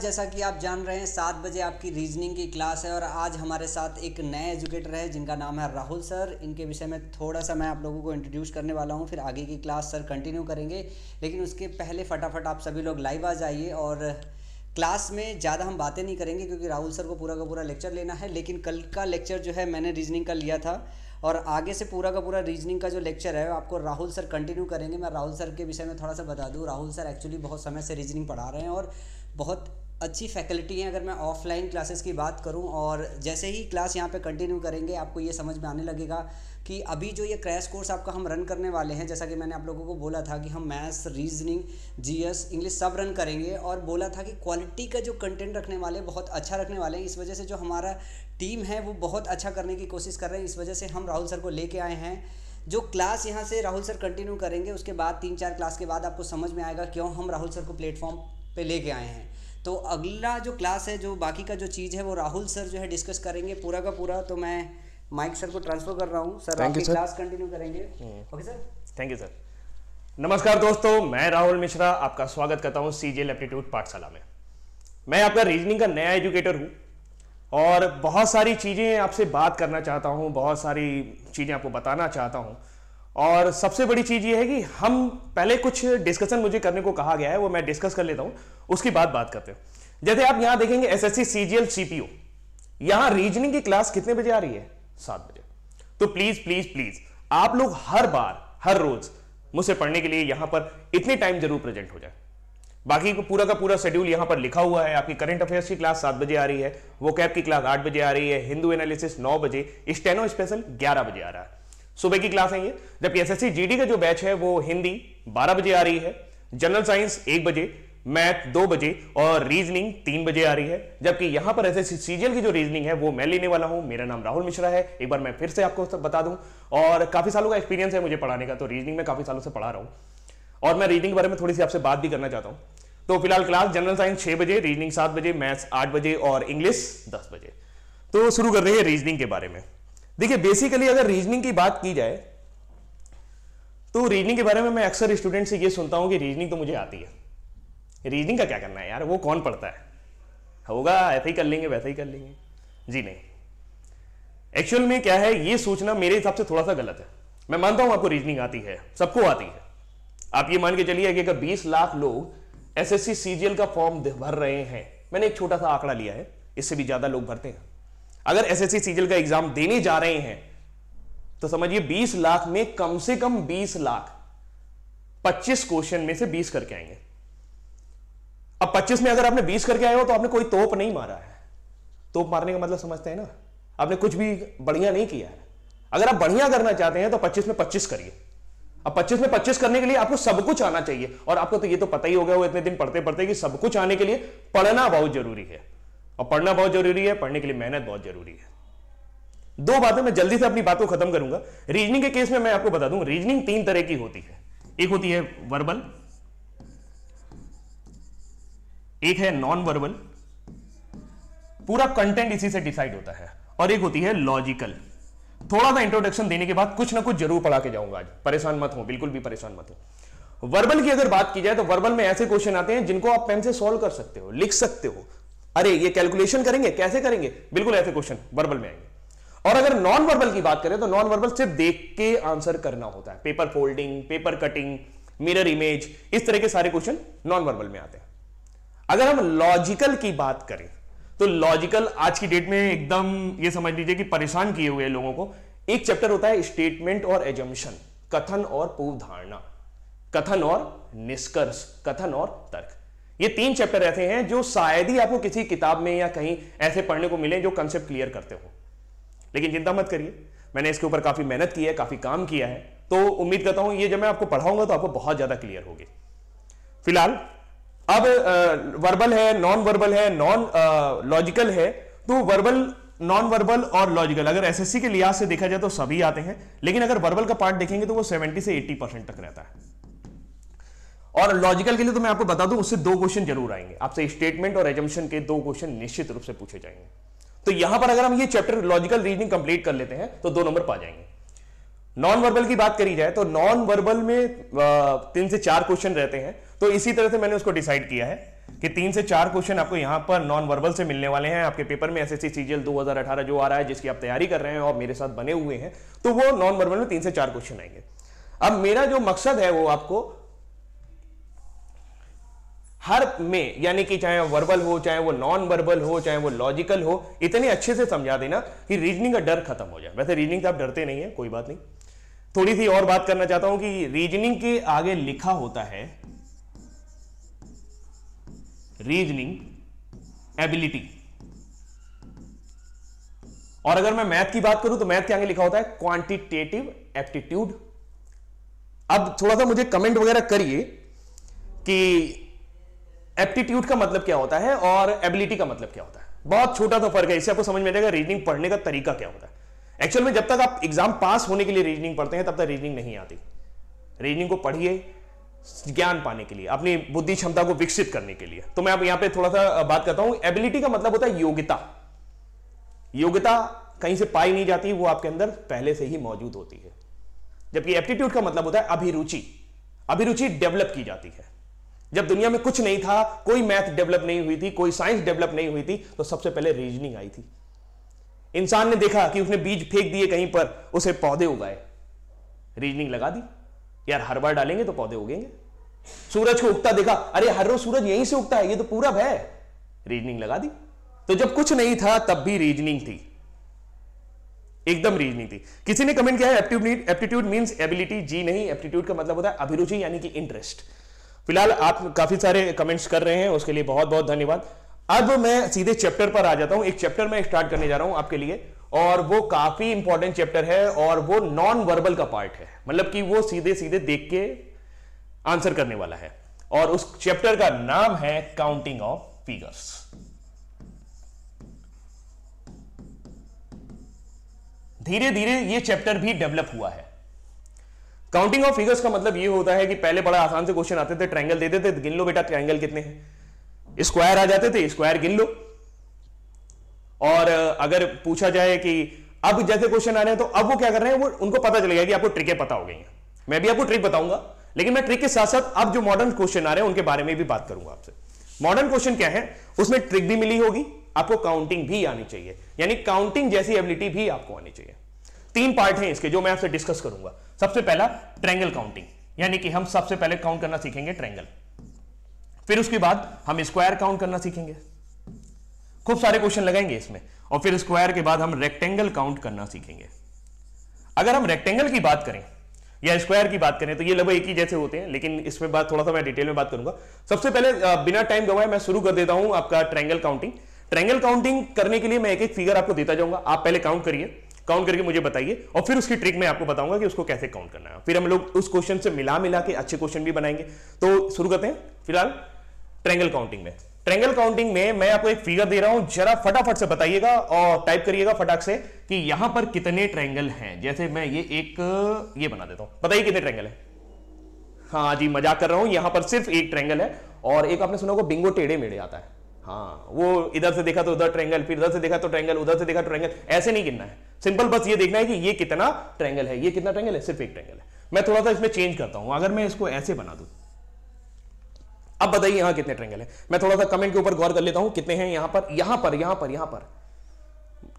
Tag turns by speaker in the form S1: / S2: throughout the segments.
S1: जैसा कि आप जान रहे हैं सात बजे आपकी रीजनिंग की क्लास है और आज हमारे साथ एक नए एजुकेटर है जिनका नाम है राहुल सर इनके विषय में थोड़ा सा मैं आप लोगों को इंट्रोड्यूस करने वाला हूं फिर आगे की क्लास सर कंटिन्यू करेंगे लेकिन उसके पहले फटाफट आप सभी लोग लाइव आ जाइए और क्लास में ज़्यादा हम बातें नहीं करेंगे क्योंकि राहुल सर को पूरा का पूरा लेक्चर लेना है लेकिन कल का लेक्चर जो है मैंने रीजनिंग का लिया था और आगे से पूरा का पूरा रीजनिंग का जो लेक्चर है आपको राहुल सर कंटिन्यू करेंगे मैं राहुल सर के विषय में थोड़ा सा बता दूँ राहुल सर एक्चुअली बहुत समय से रीजनिंग पढ़ा रहे हैं और बहुत अच्छी फैकल्टी हैं अगर मैं ऑफलाइन क्लासेस की बात करूं और जैसे ही क्लास यहां पे कंटिन्यू करेंगे आपको ये समझ में आने लगेगा कि अभी जो ये क्रैश कोर्स आपका हम रन करने वाले हैं जैसा कि मैंने आप लोगों को बोला था कि हम मैथ्स रीजनिंग जीएस इंग्लिश सब रन करेंगे और बोला था कि क्वालिटी का जो कंटेंट रखने वाले बहुत अच्छा रखने वाले हैं इस वजह से जो हमारा टीम है वो बहुत अच्छा करने की कोशिश कर रहे हैं इस वजह से हम राहुल सर को लेके आए हैं जो क्लास यहाँ से राहुल सर कंटिन्यू करेंगे उसके बाद तीन चार क्लास के बाद आपको समझ में आएगा क्यों हम राहुल सर को प्लेटफॉर्म पे लेके आए हैं तो अगला जो क्लास है जो बाकी का जो चीज़ है वो राहुल सर जो है डिस्कस करेंगे पूरा का पूरा तो मैं माइक सर को ट्रांसफर कर रहा हूँ सर आपकी क्लास कंटिन्यू करेंगे
S2: okay sir thank you sir नमस्कार दोस्तों मैं राहुल मिश्रा आपका स्वागत करता हूँ सी जे पाठशाला में मैं आपका रीजनिंग का नया एजुकेटर हूँ और बहुत सारी चीज़ें आपसे बात करना चाहता हूँ बहुत सारी चीज़ें आपको बताना चाहता हूँ और सबसे बड़ी चीज़ ये है कि हम पहले कुछ डिस्कशन मुझे करने को कहा गया है वो मैं डिस्कस कर लेता हूं उसके बाद बात करते हैं जैसे आप यहां देखेंगे S S C C G L C P O reasoning की क्लास कितने बजे आ रही है सात बजे तो प्लीज प्लीज प्लीज आप लोग हर बार हर रोज मुझसे पढ़ने के लिए यहां पर इतने टाइम जरूर प्रेजेंट हो जाए बाकी को पूरा का पूरा शेड्यूल यहां पर लिखा हुआ है आपकी करंट अफेयर्स की क्लास सात बजे आ रही है वो कैब की क्लास आठ बजे आ रही है हिंदू एनालिसिस नौ बजे स्टेनो स्पेशल ग्यारह बजे आ रहा है सुबह की क्लास है ये जबकि एस एस का जो बैच है वो हिंदी 12 बजे आ रही है जनरल साइंस एक बजे मैथ दो बजे और रीजनिंग तीन बजे आ रही है जबकि यहां पर ऐसे सीजीएल की जो रीजनिंग है वो मैं लेने वाला हूं मेरा नाम राहुल मिश्रा है एक बार मैं फिर से आपको बता दूं और काफी सालों का एक्सपीरियंस है मुझे पढ़ाने का तो रीजनिंग में काफी सालों से पढ़ा रहा हूं और मैं रीजनिंग के बारे में थोड़ी सी आपसे बात भी करना चाहता हूँ तो फिलहाल क्लास जनरल साइंस छह बजे रीजनिंग सात बजे मैथ्स आठ बजे और इंग्लिश दस बजे तो शुरू कर रहे हैं रीजनिंग के बारे में देखिए बेसिकली अगर रीजनिंग की बात की जाए तो रीजनिंग के बारे में मैं अक्सर स्टूडेंट से ये सुनता हूं कि रीजनिंग तो मुझे आती है रीजनिंग का क्या करना है यार वो कौन पढ़ता है होगा ऐसे ही कर लेंगे वैसे ही कर लेंगे जी नहीं एक्चुअल में क्या है ये सोचना मेरे हिसाब से थोड़ा सा गलत है मैं मानता हूं आपको रीजनिंग आती है सबको आती है आप ये मान के चलिए कि अगर 20 लाख लोग एसएससी सीजीएल का फॉर्म भर रहे हैं मैंने एक छोटा सा आंकड़ा लिया है इससे भी ज्यादा लोग भरते हैं अगर एस सीजल का एग्जाम देने जा रहे हैं तो समझिए 20 लाख में कम से कम 20 लाख 25 क्वेश्चन में से 20 करके आएंगे अब 25 में अगर आपने 20 करके आए हो तो आपने कोई तोप नहीं मारा है तोप मारने का मतलब समझते हैं ना आपने कुछ भी बढ़िया नहीं किया है अगर आप बढ़िया करना चाहते हैं तो 25 में 25 करिए अब 25 में 25 करने के लिए आपको सब कुछ आना चाहिए और आपको तो ये तो पता ही होगा वो इतने दिन पढ़ते पढ़ते कि सब कुछ आने के लिए पढ़ना बहुत जरूरी है और पढ़ना बहुत जरूरी है पढ़ने के लिए मेहनत बहुत जरूरी है दो बातें मैं जल्दी से अपनी बात को खत्म करूंगा रीजनिंग के केस में मैं आपको बता दूं रीजनिंग तीन तरह की होती है एक होती है वर्बल एक है नॉन वर्बल पूरा कंटेंट इसी से डिसाइड होता है और एक होती है लॉजिकल थोड़ा सा इंट्रोडक्शन देने के बाद कुछ ना कुछ जरूर पढ़ा के जाऊंगा आज परेशान मत हो बिल्कुल भी परेशान मत हो वर्बल की अगर बात की जाए तो वर्बल में ऐसे क्वेश्चन आते हैं जिनको आप पेन से सॉल्व कर सकते हो लिख सकते हो अरे ये कैलकुलेशन करेंगे कैसे करेंगे बिल्कुल ऐसे क्वेश्चन वर्बल में आएंगे और अगर नॉन वर्बल की बात करें तो नॉन वर्बल सिर्फ देख के आंसर करना होता है paper folding paper cutting mirror image इस तरह के सारे क्वेश्चन नॉन वर्बल में आते हैं अगर हम लॉजिकल की बात करें तो लॉजिकल आज की डेट में एकदम ये समझ लीजिए कि परेशान किए हुए लोगों को एक चैप्टर होता है स्टेटमेंट और एजम्पन कथन और पूर्व धारणा कथन और निष्कर्ष कथन और तर्क ये तीन चैप्टर ऐसे हैं जो शायद ही आपको किसी किताब में या कहीं ऐसे पढ़ने को मिले जो कंसेप्ट क्लियर करते हो लेकिन चिंता मत करिए मैंने इसके ऊपर काफी मेहनत की है काफी काम किया है तो उम्मीद करता हूं ये जब मैं आपको पढ़ाऊंगा तो आपको बहुत ज्यादा क्लियर होगी फिलहाल अब वर्बल है नॉन वर्बल है नॉन लॉजिकल है तो वर्बल नॉन वर्बल और लॉजिकल अगर एसएससी के लिहाज से देखा जाए तो सभी आते हैं लेकिन अगर वर्बल का पार्ट देखेंगे तो वो 70 से 80 परसेंट तक रहता है और लॉजिकल के लिए तो मैं आपको बता दूं उससे दो क्वेश्चन जरूर आएंगे आपसे स्टेटमेंट और एजम्पन के दो क्वेश्चन निश्चित रूप से पूछे जाएंगे तो यहां पर अगर हम ये चैप्टर लॉजिकल रीजनिंग कंप्लीट कर लेते हैं तो दो नंबर पा जाएंगे नॉन वर्बल की बात करी जाए तो नॉन वर्बल में तीन से चार क्वेश्चन रहते हैं तो इसी तरह से मैंने उसको डिसाइड किया है कि तीन से चार क्वेश्चन आपको यहां पर नॉन वर्बल से मिलने वाले हैं आपके पेपर में एस एस सीजीएल 2018 जो आ रहा है जिसकी आप तैयारी कर रहे हैं और मेरे साथ बने हुए हैं तो वो नॉन वर्बल में तीन से चार क्वेश्चन आएंगे अब मेरा जो मकसद है वो आपको हर में यानी कि चाहे वर्बल हो चाहे वो नॉन वर्बल हो चाहे वो लॉजिकल हो इतने अच्छे से समझा देना कि रीजनिंग का डर खत्म हो जाए वैसे रीजनिंग से आप डरते नहीं है कोई बात नहीं थोड़ी सी और बात करना चाहता हूं कि रीजनिंग के आगे लिखा होता है रीजनिंग एबिलिटी और अगर मैं मैथ की बात करूं तो मैथ के आगे लिखा होता है क्वांटिटेटिव एप्टीट्यूड अब थोड़ा सा मुझे कमेंट वगैरह करिए कि एप्टीट्यूड का मतलब क्या होता है और एबिलिटी का मतलब क्या होता है बहुत छोटा सा तो फर्क है इससे आपको समझ में जाएगा रीजनिंग पढ़ने का तरीका क्या होता है एक्चुअल में जब तक आप एग्जाम पास होने के लिए रीजनिंग पढ़ते हैं तब तक रीजनिंग नहीं आती रीजनिंग को पढ़िए ज्ञान पाने के लिए अपनी बुद्धि क्षमता को विकसित करने के लिए तो मैं आप यहां पे थोड़ा सा बात करता हूं एबिलिटी का मतलब होता है योग्यता योग्यता कहीं से पाई नहीं जाती वो आपके अंदर पहले से ही मौजूद होती है जबकि एप्टीट्यूड का मतलब होता है अभिरुचि अभिरुचि डेवलप की जाती है जब दुनिया में कुछ नहीं था कोई मैथ डेवलप नहीं हुई थी कोई साइंस डेवलप नहीं हुई थी तो सबसे पहले रीजनिंग आई थी इंसान ने देखा कि उसने बीज फेंक दिए कहीं पर उसे पौधे उगाए रीजनिंग लगा दी यार हर बार डालेंगे तो पौधे उगेंगे सूरज को उगता देखा अरे हर रोज सूरज यहीं से उगता है ये तो पूरब है रीजनिंग लगा दी तो जब कुछ नहीं था तब भी रीजनिंग थी एकदम रीजनिंग थी किसी ने कमेंट किया है एप्टीट्यूड मीन्स एबिलिटी जी नहीं एप्टीट्यूड का मतलब होता है अभिरुचि यानी कि इंटरेस्ट फिलहाल आप काफी सारे कमेंट्स कर रहे हैं उसके लिए बहुत बहुत धन्यवाद अब मैं सीधे चैप्टर पर आ जाता हूं एक चैप्टर मैं स्टार्ट करने जा रहा हूं आपके लिए और वो काफी इंपॉर्टेंट चैप्टर है और वो नॉन वर्बल का पार्ट है मतलब कि वो सीधे सीधे देख के आंसर करने वाला है और उस चैप्टर का नाम है काउंटिंग ऑफ फिगर्स धीरे धीरे ये चैप्टर भी डेवलप हुआ है काउंटिंग ऑफ फिगर्स का मतलब ये होता है कि पहले बड़ा आसान से क्वेश्चन आते थे ट्रायंगल दे देते गिन लो बेटा ट्रायंगल कितने हैं स्क्वायर आ जाते थे स्क्वायर गिन लो और अगर पूछा जाए कि अब जैसे क्वेश्चन आ रहे हैं तो अब वो क्या कर रहे हैं वो उनको पता चलेगा कि आपको ट्रिकें पता हो गई हैं मैं भी आपको ट्रिक बताऊंगा लेकिन मैं ट्रिक के साथ साथ अब जो मॉडर्न क्वेश्चन आ रहे हैं उनके बारे में भी बात करूंगा आपसे मॉडर्न क्वेश्चन क्या है उसमें ट्रिक भी मिली होगी आपको काउंटिंग भी आनी चाहिए यानी काउंटिंग जैसी एबिलिटी भी आपको आनी चाहिए तीन पार्ट हैं इसके जो मैं आपसे डिस्कस करूंगा सबसे पहला ट्रेंगल काउंटिंग यानी कि हम सबसे पहले काउंट करना सीखेंगे ट्रेंगल फिर उसके बाद हम स्क्वायर काउंट करना सीखेंगे खूब सारे क्वेश्चन लगाएंगे इसमें और फिर स्क्वायर के बाद हम रेक्टेंगल काउंट करना सीखेंगे अगर हम रेक्टेंगल की बात करें या स्क्वायर की बात करें तो ये लगभग एक ही जैसे होते हैं लेकिन इसमें बात थोड़ा सा मैं डिटेल में बात करूंगा सबसे पहले बिना टाइम गवाए मैं शुरू कर देता हूं आपका ट्रेंगल काउंटिंग ट्रेंगल काउंटिंग करने के लिए मैं एक एक फिगर आपको देता जाऊंगा आप पहले काउंट करिए काउंट करके मुझे बताइए और फिर उसकी ट्रिक मैं आपको बताऊंगा कि उसको कैसे काउंट करना है फिर हम लोग उस क्वेश्चन से मिला मिला के अच्छे क्वेश्चन भी बनाएंगे तो शुरू करते हैं फिलहाल ट्रेंगल काउंटिंग में ट्रेंगल काउंटिंग में मैं आपको एक फिगर दे रहा हूं जरा फटाफट से बताइएगा और टाइप करिएगा फटाक से कि यहां पर कितने ट्रेंगल हैं जैसे मैं ये एक ये बना देता हूं बताइए कितने ट्रेंगल है हाँ जी मजाक कर रहा हूं यहां पर सिर्फ एक ट्रेंगल है और एक आपने सुना होगा बिंगो टेढ़े मेढ़े आता है हाँ वो इधर से देखा तो उधर ट्रेंगल फिर इधर से देखा तो ट्रेंगल उधर से देखा तो ट्रेंगल तो ऐसे नहीं गिनना है सिंपल बस ये देखना है कि ये कितना ट्रेंगल है ये कितना ट्रेंगल है सिर्फ एक ट्रेंगल है मैं थोड़ा सा इसमें चेंज करता हूं अगर मैं इसको ऐसे बना दू अब बताइए यहां कितने ट्रेंगल है मैं थोड़ा सा कमेंट के ऊपर गौर कर लेता हूं कितने हैं यहां पर यहां पर यहां पर यहां पर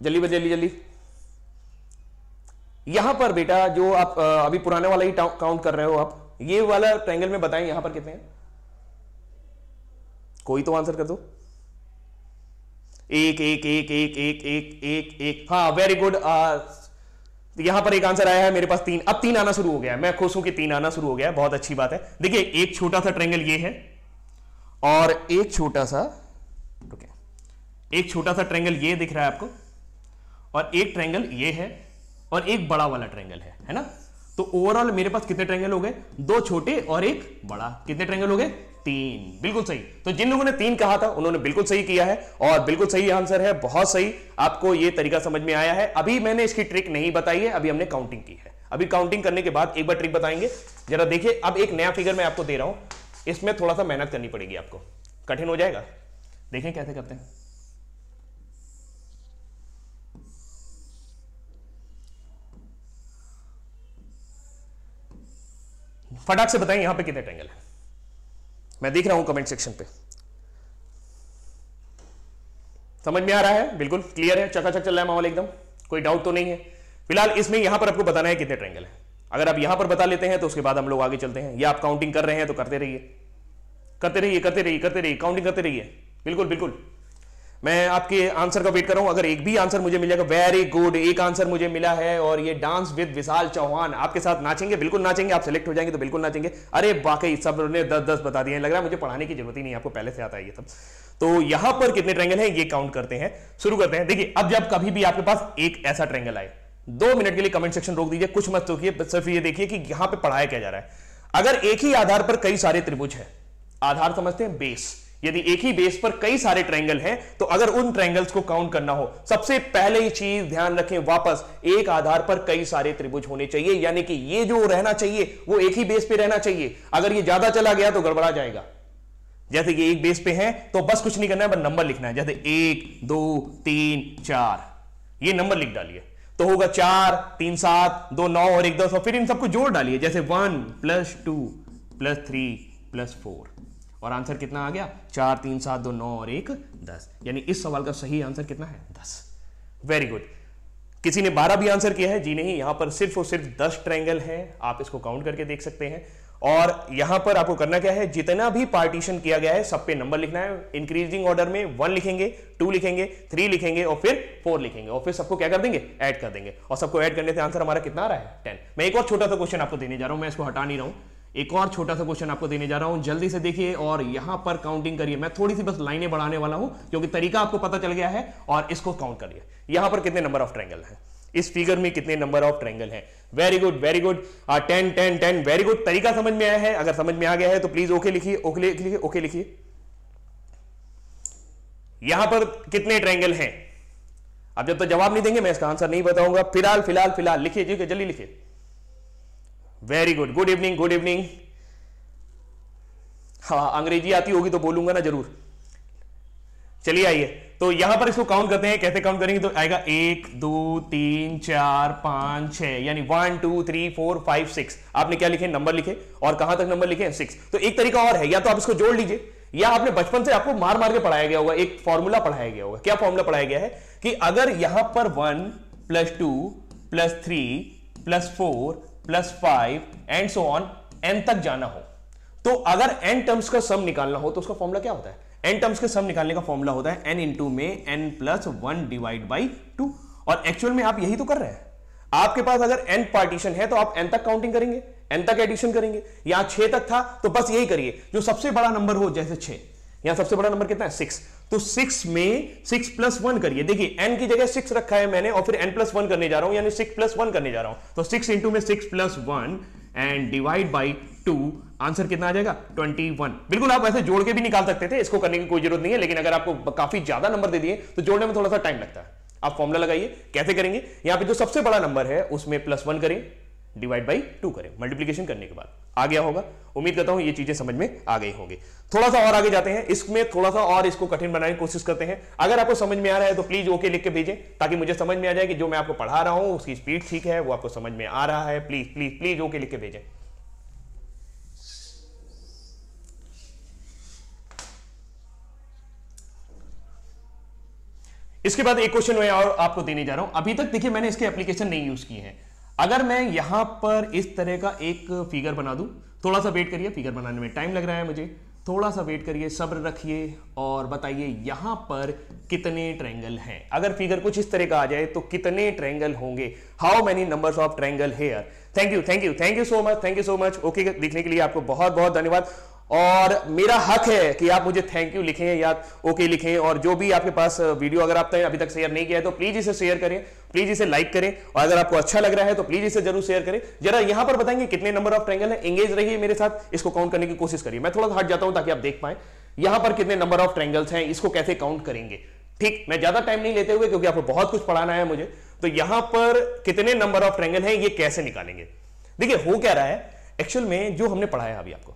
S2: जल्दी बस जल्दी जल्दी यहां पर बेटा जो आप अभी पुराने वाला ही काउंट कर रहे हो आप ये वाला ट्रेंगल में बताएं यहां पर कितने हैं कोई तो आंसर कर दो एक एक एक एक एक एक एक एक हाँ वेरी गुड यहां पर एक आंसर आया है मेरे पास तीन अब तीन आना शुरू हो गया है मैं खुश हूं कि तीन आना शुरू हो गया है बहुत अच्छी बात है देखिए एक छोटा सा ट्रेंगल ये है और एक छोटा सा ओके एक छोटा सा ट्रेंगल ये दिख रहा है आपको और एक ट्रेंगल ये है और एक बड़ा वाला ट्रेंगल है है ना तो ओवरऑल मेरे पास कितने ट्रेंगल हो गए दो छोटे और एक बड़ा कितने ट्रेंगल हो गए तीन बिल्कुल सही तो जिन लोगों ने तीन कहा था उन्होंने बिल्कुल सही किया है और बिल्कुल सही आंसर है बहुत सही आपको यह तरीका समझ में आया है अभी मैंने इसकी ट्रिक नहीं बताई है अभी हमने काउंटिंग की है अभी काउंटिंग करने के बाद एक बार ट्रिक बताएंगे जरा देखिए अब एक नया फिगर मैं आपको दे रहा हूं इसमें थोड़ा सा मेहनत करनी पड़ेगी आपको कठिन हो जाएगा देखें कैसे करते हैं फटाक से बताएं यहां पे कितने ट्रेंगल है मैं देख रहा हूं कमेंट सेक्शन पे समझ में आ रहा है बिल्कुल क्लियर है चकाचक चल रहा है माहौल एकदम कोई डाउट तो नहीं है फिलहाल इसमें यहां पर आपको बताना है कितने ट्रेंगल है अगर आप यहां पर बता लेते हैं तो उसके बाद हम लोग आगे चलते हैं या आप काउंटिंग कर रहे हैं तो करते रहिए करते रहिए करते रहिए करते रहिए काउंटिंग करते रहिए बिल्कुल बिल्कुल मैं आपके आंसर का वेट कर रहा हूं अगर एक भी आंसर मुझे मिल जाएगा वेरी गुड एक आंसर मुझे मिला है और ये डांस विद विशाल चौहान आपके साथ नाचेंगे बिल्कुल नाचेंगे आप सेलेक्ट हो जाएंगे तो बिल्कुल नाचेंगे अरे बाकी सब ने दस दस बता दिए लग रहा है मुझे पढ़ाने की जरूरत ही नहीं आपको पहले से आता है ये सब तो यहां पर कितने ट्रेंगल है ये काउंट करते हैं शुरू करते हैं देखिए अब जब कभी भी आपके पास एक ऐसा ट्रेंगल आए दो मिनट के लिए कमेंट सेक्शन रोक दीजिए कुछ मत रोकिए सिर्फ ये देखिए कि यहां पर पढ़ाया क्या जा रहा है अगर एक ही आधार पर कई सारे त्रिभुज है आधार समझते हैं बेस यदि एक ही बेस पर कई सारे ट्रायंगल हैं तो अगर उन ट्रायंगल्स को काउंट करना हो सबसे पहले ही चीज ध्यान रखें वापस एक आधार पर कई सारे त्रिभुज होने चाहिए यानी कि ये जो रहना चाहिए वो एक ही बेस पे रहना चाहिए अगर ये ज्यादा चला गया तो गड़बड़ा जाएगा जैसे ये एक बेस पे है तो बस कुछ नहीं करना है बस नंबर लिखना है जैसे एक दो तीन चार ये नंबर लिख डालिए तो होगा चार तीन सात दो नौ और एक दस और फिर इन सबको जोड़ डालिए जैसे one plus two plus three plus four और आंसर कितना आ गया चार तीन सात दो नौ और एक दस यानी इस सवाल का सही आंसर कितना है दस वेरी गुड किसी ने बारह भी आंसर किया है जी नहीं यहां पर सिर्फ और सिर्फ दस ट्रैंगल हैं आप इसको काउंट करके देख सकते हैं और यहां पर आपको करना क्या है जितना भी पार्टीशन किया गया है सब पे नंबर लिखना है इंक्रीजिंग ऑर्डर में वन लिखेंगे टू लिखेंगे थ्री लिखेंगे और फिर फोर लिखेंगे और फिर सबको क्या कर देंगे ऐड कर देंगे और सबको ऐड करने से आंसर हमारा कितना आ रहा है टेन मैं एक और छोटा सा क्वेश्चन आपको देने जा रहा हूं मैं इसको हटा नहीं रहा हूं एक और छोटा सा क्वेश्चन आपको देने जा रहा हूं जल्दी से देखिए और यहां पर काउंटिंग करिए मैं थोड़ी सी बस लाइनें बढ़ाने वाला हूं क्योंकि तरीका आपको पता चल गया है और इसको काउंट करिए यहां पर कितने नंबर ऑफ ट्रैंगल है इस फिगर में कितने नंबर ऑफ ट्रैंगल है very good very good ten ten ten very good तरीका समझ में आया है अगर समझ में आ गया है तो प्लीज ओके लिखिए ओके लिखिए ओके लिखिए यहां पर कितने ट्रैंगल हैं अब जब तक तो जवाब नहीं देंगे मैं इसका आंसर नहीं बताऊंगा फिलहाल फिलहाल फिलहाल लिखिए जी जल्दी लिखिए very good good evening good evening हाँ अंग्रेजी आती होगी तो बोलूंगा ना जरूर चलिए आइए तो यहां पर इसको काउंट करते हैं कैसे काउंट करेंगे तो आएगा एक दो तीन चार पांच छह यानी one two three four five six आपने क्या लिखे नंबर लिखे और कहां तक नंबर लिखे सिक्स तो एक तरीका और है या तो आप इसको जोड़ लीजिए या आपने बचपन से आपको मार मार के पढ़ाया गया होगा एक फॉर्मूला पढ़ाया गया होगा क्या फॉर्मूला पढ़ाया गया है कि अगर यहां पर one plus two plus three plus four plus five and so on N तक जाना हो तो अगर एन टर्म्स का सम निकालना हो तो उसका फॉर्मूला क्या होता है एन टर्म्स के सम निकालने का फॉर्मूला होता है एन इंटू में N plus one divide by two और एक्चुअल में आप यही तो कर रहे हैं आपके पास अगर एन पार्टीशन है तो आप एन तक काउंटिंग करेंगे एन तक एडिशन करेंगे यहां छह तक था तो बस यही करिए जो सबसे बड़ा नंबर हो जैसे छह यहां सबसे बड़ा नंबर कितना है सिक्स तो सिक्स में सिक्स प्लस वन करिए देखिए एन की जगह सिक्स रखा है मैंने और फिर एन प्लस वन करने जा रहा हूं यानी सिक्स प्लस वन करने जा रहा हूं तो सिक्स इंटू में six plus one and divide by two answer कितना आ जाएगा ट्वेंटी वन बिल्कुल आप ऐसे जोड़ के भी निकाल सकते थे इसको करने की कोई जरूरत नहीं है लेकिन अगर आपको काफी ज्यादा नंबर दे दिए तो जोड़ने में थोड़ा सा टाइम लगता है आप फॉर्मुला लगाइए कैसे करेंगे यहां पे जो सबसे बड़ा नंबर है उसमें प्लस वन करें डिवाइड बाई टू करें मल्टीप्लीकेशन करने के बाद आ गया होगा उम्मीद करता हूं ये चीजें समझ में आ गई होंगी थोड़ा सा और आगे जाते हैं इसमें थोड़ा सा और इसको कठिन बनाने की कोशिश करते हैं अगर आपको समझ में आ रहा है तो प्लीज ओके लिख के भेजें ताकि मुझे समझ में आ जाए कि जो मैं आपको पढ़ा रहा हूं उसकी स्पीड ठीक है वो आपको समझ में आ रहा है प्लीज प्लीज प्लीज ओके लिख के भेजें इसके बाद एक क्वेश्चन मैं और आपको देने जा रहा हूं अभी तक देखिए मैंने इसके एप्लीकेशन नहीं यूज किए हैं अगर मैं यहां पर इस तरह का एक फिगर बना दूं थोड़ा सा वेट करिए फिगर बनाने में टाइम लग रहा है मुझे थोड़ा सा वेट करिए सब्र रखिए और बताइए यहाँ पर कितने ट्रैंगल हैं अगर फिगर कुछ इस तरह का आ जाए तो कितने ट्रैंगल होंगे how many numbers of triangle here thank you thank you thank you so much thank you so much okay देखने के लिए आपको बहुत बहुत धन्यवाद और मेरा हक है कि आप मुझे थैंक यू लिखें या ओके लिखें और जो भी आपके पास वीडियो अगर आपने अभी तक शेयर नहीं किया है तो प्लीज इसे शेयर करें प्लीज इसे लाइक करें और अगर आपको अच्छा लग रहा है तो प्लीज इसे जरूर शेयर करें जरा यहां पर बताएंगे कितने नंबर ऑफ ट्रेंगल है एंगेज रहिए मेरे साथ इसको काउंट करने की कोशिश करिए मैं थोड़ा हट जाता हूं ताकि आप देख पाए यहां पर कितने नंबर ऑफ ट्रेंगल्स हैं इसको कैसे काउंट करेंगे ठीक मैं ज्यादा टाइम नहीं लेते हुए क्योंकि आपको बहुत कुछ पढ़ाना है मुझे तो यहां पर कितने नंबर ऑफ ट्रेंगल है ये कैसे निकालेंगे देखिए हो क्या रहा है एक्चुअल में जो हमने पढ़ाया अभी आपको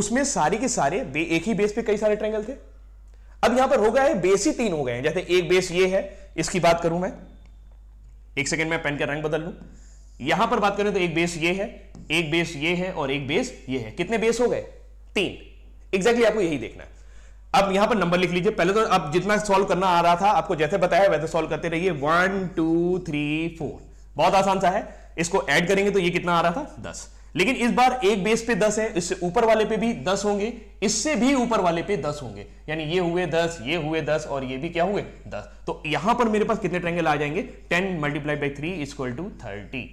S2: उसमें सारी के सारे एक ही बेस पे कई सारे ट्रेंगल थे अब यहां पर हो गया है बेस ही तीन हो गए हैं जैसे एक बेस ये है इसकी बात करूं मैं एक सेकेंड में पेन का रंग बदल लू यहां पर बात करें तो एक बेस ये है एक बेस ये है और एक बेस ये है कितने बेस हो गए तीन एग्जैक्टली exactly आपको यही देखना है अब यहां पर नंबर लिख लीजिए पहले तो अब जितना सॉल्व करना आ रहा था आपको जैसे बताया वैसे सॉल्व करते रहिए वन टू थ्री फोर बहुत आसान सा है इसको ऐड करेंगे तो ये कितना आ रहा था दस लेकिन इस बार एक बेस पे दस है इससे ऊपर वाले पे भी दस होंगे इससे भी ऊपर वाले पे दस होंगे यानी ये हुए दस ये हुए दस और ये भी क्या हुए दस तो यहां पर मेरे पास कितने ट्रेंगल आ जाएंगे ten multiply by three is equal to thirty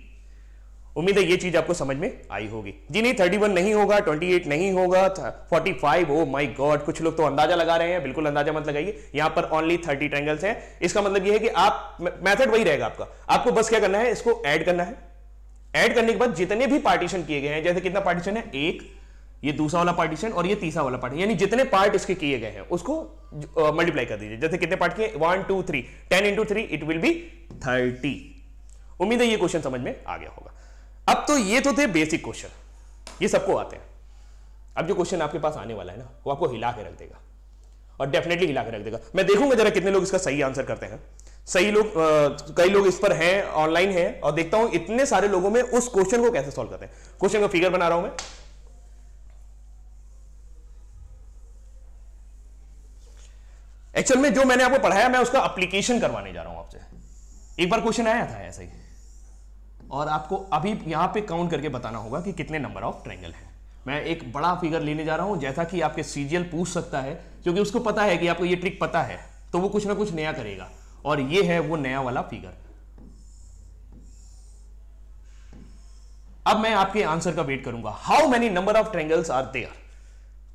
S2: उम्मीद है ये चीज आपको समझ में आई होगी जी नहीं थर्टी वन नहीं होगा ट्वेंटी एट नहीं होगा forty five oh my god कुछ लोग तो अंदाजा लगा रहे हैं बिल्कुल अंदाजा मत लगाइए यहां पर ओनली थर्टी ट्रेंगल्स हैं इसका मतलब ये है कि आप मेथड वही रहेगा आपका आपको बस क्या करना है इसको ऐड करना है ऐड करने के बाद जितने भी पार्टीशन किए गए हैं जैसे कितना पार्टीशन है एक ये दूसरा वाला पार्टीशन और ये तीसरा वाला पार्टीशन यानी जितने पार्ट इसके किए गए हैं उसको मल्टीप्लाई कर दीजिए जैसे कितने पार्ट किए one two three ten into three it will be thirty उम्मीद है ये क्वेश्चन समझ में आ गया होगा अब तो ये तो थे बेसिक क्वेश्चन ये सबको आते हैं अब जो क्वेश्चन आपके पास आने वाला है ना वो आपको हिला के रख देगा और डेफिनेटली हिला के रख देगा मैं देखूंगा जरा कितने लोग इसका सही आंसर करते हैं सही लोग कई लोग इस पर हैं ऑनलाइन हैं और देखता हूं इतने सारे लोगों में उस क्वेश्चन को कैसे सॉल्व करते हैं क्वेश्चन का फिगर बना रहा हूं मैं एक्चुअल में जो मैंने आपको पढ़ाया मैं उसका अप्लीकेशन करवाने जा रहा हूं आपसे एक बार क्वेश्चन आया था ऐसा ही और आपको अभी यहां पे काउंट करके बताना होगा कि कितने नंबर ऑफ ट्रायंगल है मैं एक बड़ा फिगर लेने जा रहा हूं जैसा कि आपके सीजीएल पूछ सकता है क्योंकि उसको पता है कि आपको ये ट्रिक पता है तो वो कुछ ना कुछ नया करेगा और ये है वो नया वाला फिगर अब मैं आपके आंसर का वेट करूंगा how many number of triangles are there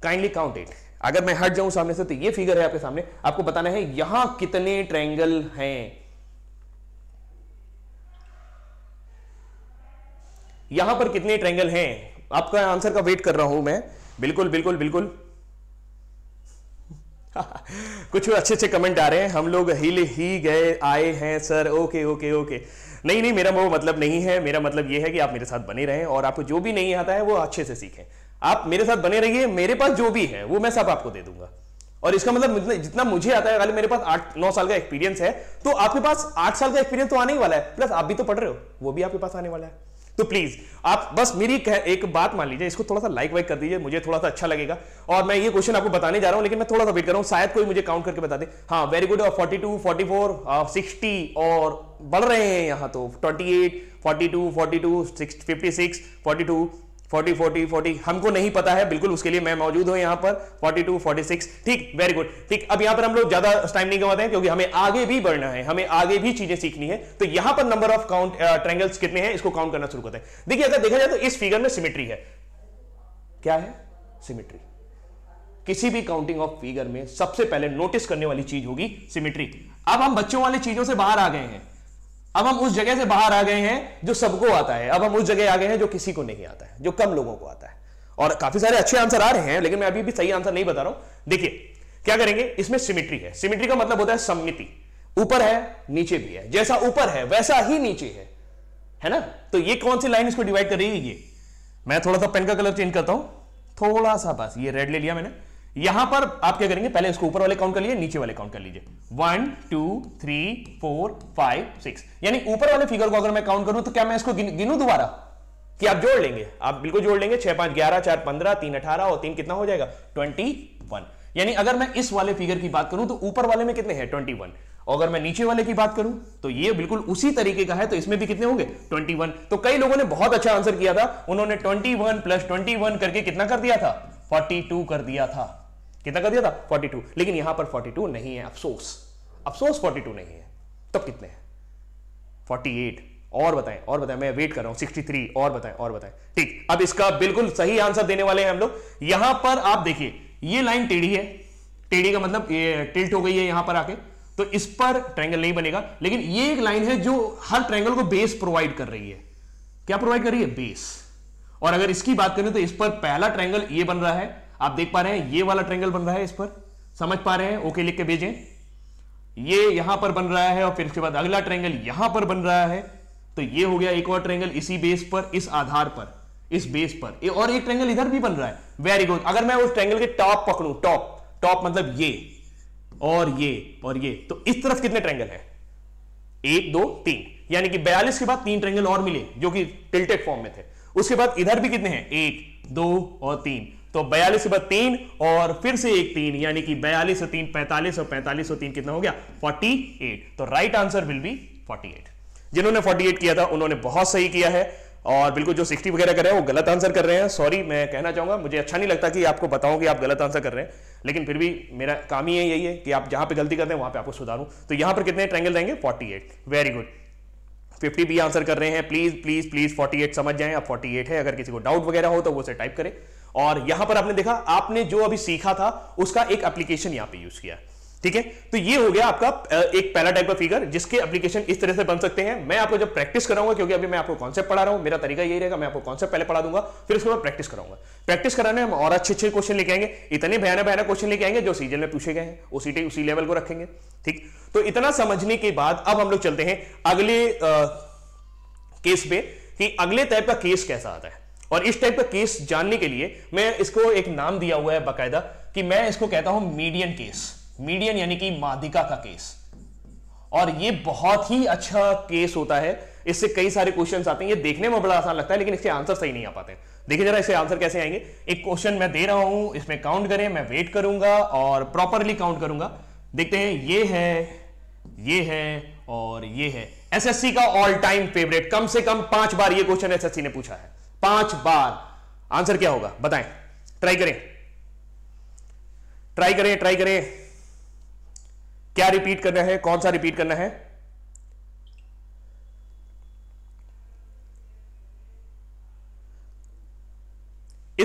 S2: kindly count it अगर मैं हट जाऊं सामने से तो ये फिगर है आपके सामने आपको बताना है यहां कितने ट्रेंगल हैं यहां पर कितने ट्रेंगल हैं आपका आंसर का वेट कर रहा हूं मैं बिल्कुल बिल्कुल बिल्कुल कुछ अच्छे अच्छे कमेंट आ रहे हैं हम लोग हिल ही गए आए हैं सर ओके ओके ओके नहीं नहीं मेरा वो मतलब नहीं है मेरा मतलब ये है कि आप मेरे साथ बने रहें और आपको जो भी नहीं आता है वो अच्छे से सीखें आप मेरे साथ बने रहिए मेरे पास जो भी है वो मैं सब आपको दे दूंगा और इसका मतलब जितना मुझे आता है मेरे पास आठ नौ साल का एक्सपीरियंस है तो आपके पास आठ साल का एक्सपीरियंस तो आने ही वाला है प्लस आप भी तो पढ़ रहे हो वो भी आपके पास आने वाला है तो प्लीज आप बस मेरी एक बात मान लीजिए इसको थोड़ा सा लाइक वाइक कर दीजिए मुझे थोड़ा सा अच्छा लगेगा और मैं ये क्वेश्चन आपको बताने जा रहा हूं लेकिन मैं थोड़ा सा वेट कर रहा हूं शायद कोई मुझे काउंट करके बता दे हाँ वेरी गुड और फोर्टी फोर सिक्सटी और बढ़ रहे हैं यहाँ तो twenty eight forty forty two two six fifty six forty two forty forty forty हमको नहीं पता है बिल्कुल उसके लिए मैं मौजूद हूं यहां पर फोर्टी टू फोर्टी सिक्स ठीक वेरी गुड ठीक अब यहां पर हम लोग ज्यादा टाइम नहीं गवाते हैं क्योंकि हमें आगे भी बढ़ना है हमें आगे भी चीजें सीखनी है तो यहां पर नंबर ऑफ काउंट ट्रेंगल्स कितने हैं इसको काउंट करना शुरू करते हैं देखिए अगर देखा जाए तो इस फिगर में सिमिट्री है क्या है सिमिट्री किसी भी काउंटिंग ऑफ फिगर में सबसे पहले नोटिस करने वाली चीज होगी सिमिट्री अब हम बच्चों वाली चीजों से बाहर आ गए हैं अब हम उस जगह से बाहर आ गए हैं जो सबको आता है अब हम उस जगह आ गए हैं जो किसी को नहीं आता है जो कम लोगों को आता है और काफी सारे अच्छे आंसर आ रहे हैं लेकिन मैं अभी भी सही आंसर नहीं बता रहा हूं देखिए क्या करेंगे इसमें सिमिट्री है सिमिट्री का मतलब होता है सम्मिति ऊपर है नीचे भी है जैसा ऊपर है वैसा ही नीचे है है ना तो ये कौन सी लाइन इसको डिवाइड करेगी ये मैं थोड़ा सा पेन का कलर चेंज करता हूं थोड़ा सा बस ये रेड ले लिया मैंने यहां पर आप क्या करेंगे पहले इसको ऊपर वाले काउंट कर लिए नीचे वाले काउंट कर लीजिए one two three four five six यानी ऊपर वाले फिगर को अगर मैं काउंट करूं तो क्या मैं इसको गिनू दोबारा कि आप जोड़ लेंगे आप बिल्कुल जोड़ लेंगे छह पांच ग्यारह चार पंद्रह तीन अठारह और तीन कितना हो जाएगा ट्वेंटी वन यानी अगर मैं इस वाले फिगर की बात करूं तो ऊपर वाले में कितने हैं ट्वेंटी वन अगर मैं नीचे वाले की बात करूं तो ये बिल्कुल उसी तरीके का है तो इसमें भी कितने होंगे 21 तो कई लोगों ने बहुत अच्छा आंसर किया था उन्होंने 21 प्लस 21 करके कितना कर दिया था 42 कर दिया था कितना कर दिया था 42 लेकिन यहां पर 42 नहीं है अफसोस अफसोस 42 नहीं है तब कितने हैं 48 और बताएं और बताएं मैं वेट कर रहा हूं 63 और बताएं और बताएं ठीक अब इसका बिल्कुल सही आंसर देने वाले हैं हम लोग यहां पर आप देखिए ये लाइन टेढ़ी है टेढ़ी का मतलब ये टिल्ट हो गई है यहां पर आके तो इस पर ट्रायंगल नहीं बनेगा लेकिन ये एक लाइन है जो हर ट्रायंगल को बेस प्रोवाइड कर रही है क्या प्रोवाइड कर रही है बेस और अगर इसकी बात करें तो इस पर पहला ट्रायंगल ये बन रहा है आप देख पा रहे हैं ये वाला ट्रेंगल बन रहा है इस पर समझ पा रहे हैं ओके लिख के भेजें ये यहां पर बन रहा है और फिर उसके बाद अगला ट्रेंगल यहां पर बन रहा है तो ये हो गया एक और ट्रेंगल इसी बेस पर इस आधार पर इस बेस पर और एक ट्रेंगल इधर भी बन रहा है वेरी गुड अगर मैं उस ट्रेंगल के टॉप पकड़ू टॉप टॉप मतलब ये और ये और ये तो इस तरफ कितने ट्रेंगल है एक दो तीन यानी कि बयालीस के बाद तीन ट्रेंगल और मिले जो कि टिल्टेड फॉर्म में थे उसके बाद इधर भी कितने हैं एक दो और तीन तो बयालीस बाद तीन और फिर से एक तीन यानी कि बयालीस और तीन पैंतालीस और पैंतालीस और तीन कितना हो गया फोर्टी एट तो right answer will be forty eight जिन्होंने फोर्टी एट किया था उन्होंने बहुत सही किया है और बिल्कुल जो सिक्सटी वगैरह कर रहे हैं वो गलत आंसर कर रहे हैं सॉरी मैं कहना चाहूंगा मुझे अच्छा नहीं लगता कि आपको बताऊं कि आप गलत आंसर कर रहे हैं लेकिन फिर भी मेरा काम ही है यही है कि आप जहां पर गलती करते हैं वहां पर आपको सुधारूं तो यहां पर कितने ट्रैंगल रहेंगे एट वेरी गुड 50 भी आंसर कर रहे हैं प्लीज प्लीज प्लीज 48 समझ जाएं आप 48 है अगर किसी को डाउट वगैरह हो तो वो से टाइप करें और यहां पर आपने देखा आपने जो अभी सीखा था उसका एक एप्लीकेशन यहां पे यूज किया ठीक है तो ये हो गया आपका एक पहला टाइप का फिगर जिसके एप्लीकेशन इस तरह से बन सकते हैं मैं आपको जब प्रैक्टिस कराऊंगा क्योंकि अभी मैं आपको कॉन्सेप्ट पढ़ा रहा हूं मेरा तरीका यही रहेगा मैं आपको कॉन्सेप्ट पहले पढ़ा दूंगा फिर उसके बाद प्रैक्टिस कराऊंगा प्रैक्टिस कराने हम और अच्छे अच्छे क्वेश्चन लेके आएंगे इतने भयानक भयानक क्वेश्चन लेके आएंगे जो सीजन में पूछे गए हैं उसी उसी लेवल को रखेंगे ठीक तो इतना समझने के बाद अब हम लोग चलते हैं अगले केस पे कि अगले टाइप का केस कैसा आता है और इस टाइप का केस जानने के लिए मैं इसको एक नाम दिया हुआ है बाकायदा कि मैं इसको कहता हूं मीडियन केस मीडियन यानी कि मादिका का केस और ये बहुत ही अच्छा केस होता है इससे कई सारे क्वेश्चन आते हैं ये देखने में बड़ा आसान लगता है लेकिन इसके आंसर सही नहीं आ पाते देखिए जरा इसके आंसर कैसे आएंगे एक क्वेश्चन मैं दे रहा हूं इसमें काउंट करें मैं वेट करूंगा और प्रॉपरली काउंट करूंगा देखते हैं ये है ये है और ये है एसएससी का ऑल टाइम फेवरेट कम से कम पांच बार ये क्वेश्चन एसएससी ने पूछा है पांच बार आंसर क्या होगा बताएं ट्राई करें ट्राई करें ट्राई करें क्या रिपीट करना है कौन सा रिपीट करना है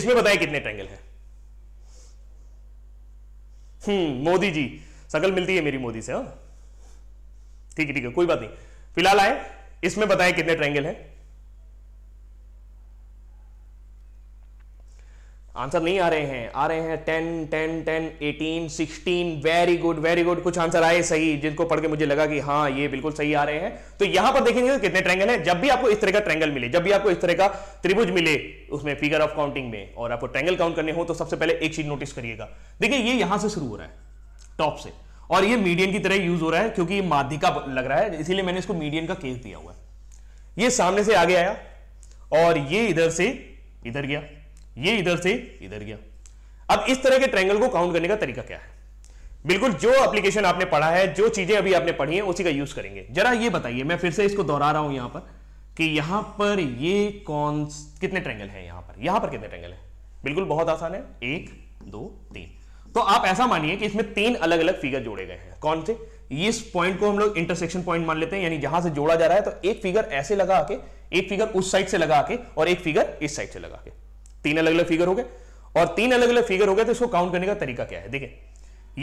S2: इसमें बताएं कितने ट्रैंगल हैं हम्म मोदी जी सकल मिलती है मेरी मोदी से हाँ। ठीक है ठीक है कोई बात नहीं फिलहाल आए इसमें बताएं कितने ट्रैंगल हैं आंसर नहीं आ रहे हैं आ रहे हैं ten ten ten eighteen sixteen very good very good कुछ आंसर आए सही जिनको पढ़ के मुझे लगा कि हाँ ये बिल्कुल सही आ रहे हैं तो यहां पर देखेंगे तो कितने ट्रेंगल हैं जब भी आपको इस तरह का ट्रेंगल मिले जब भी आपको इस तरह का त्रिभुज मिले उसमें फिगर ऑफ काउंटिंग में और आपको ट्रेंगल काउंट करने हो तो सबसे पहले एक चीज नोटिस करिएगा देखिए ये यहां से शुरू हो रहा है टॉप से और ये मीडियन की तरह यूज हो रहा है क्योंकि ये माध्यिका लग रहा है इसीलिए मैंने इसको मीडियन का केस दिया हुआ है ये सामने से आगे आया और ये इधर से इधर गया ये इधर से इधर गया अब इस तरह के ट्रेंगल को काउंट करने का तरीका क्या है बिल्कुल जो एप्लीकेशन आपने पढ़ा है जो चीजें अभी आपने पढ़ी है उसी का यूज करेंगे जरा ये बताइए मैं फिर से इसको दोहरा रहा हूं यहां पर कि यहां पर ये कौन कितने ट्रेंगल हैं यहां पर यहां पर कितने ट्रेंगल हैं बिल्कुल बहुत आसान है एक दो तीन तो आप ऐसा मानिए कि इसमें तीन अलग अलग फिगर जोड़े गए हैं कौन से इस पॉइंट को हम लोग इंटरसेक्शन पॉइंट मान लेते हैं यानी जहां से जोड़ा जा रहा है तो एक फिगर ऐसे लगा के एक फिगर उस साइड से लगा के और एक फिगर इस साइड से लगा के तीन अलग अलग फिगर हो गए और तीन अलग अलग फिगर हो गए तो इसको काउंट करने का तरीका क्या है देखिए